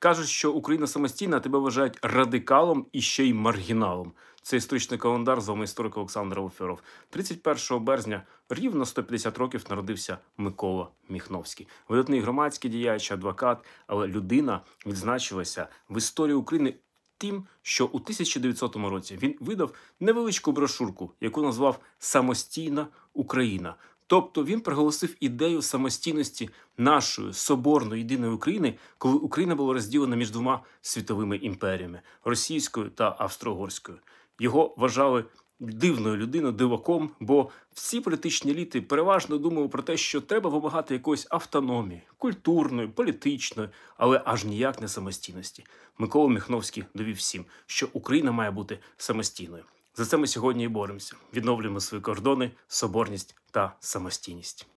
Кажуть, що Україна самостійна тебе вважають радикалом і ще й маргіналом. Це історичний календар з вами історик Олександр Оферов. 31 березня рівно 150 років народився Микола Міхновський. Видатний громадський діяч, адвокат, але людина відзначилася в історії України. Тим, що у 1900 році він видав невеличку брошурку, яку назвав Самостійна Україна, Тобто він проголосив ідею самостійності нашої соборної єдиної України, коли Україна була розділена між двома світовими імперіями російською та австро-угорською. Його вважали дивною людиною, диваком, бо всі політичні еліти переважно думали про те, що треба вимагати якоїсь автономії, культурної, політичної, але аж ніяк не самостійності. Микола Міхновський довів всім, що Україна має бути самостійною. За це ми сьогодні і боремося, відновлюємо свої кордони, соборність та самостійність.